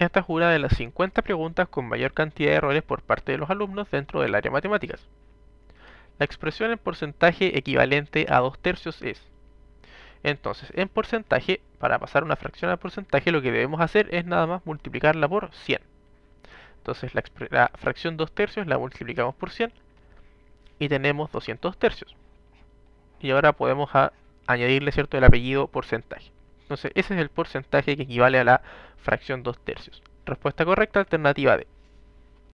Esta es una de las 50 preguntas con mayor cantidad de errores por parte de los alumnos dentro del área matemáticas. La expresión en porcentaje equivalente a 2 tercios es. Entonces, en porcentaje, para pasar una fracción al porcentaje, lo que debemos hacer es nada más multiplicarla por 100. Entonces, la, fracción 2 tercios la multiplicamos por 100 y tenemos 200 tercios. Y ahora podemos añadirle cierto el apellido porcentaje. Entonces, ese es el porcentaje que equivale a la fracción 2 tercios. Respuesta correcta, alternativa D.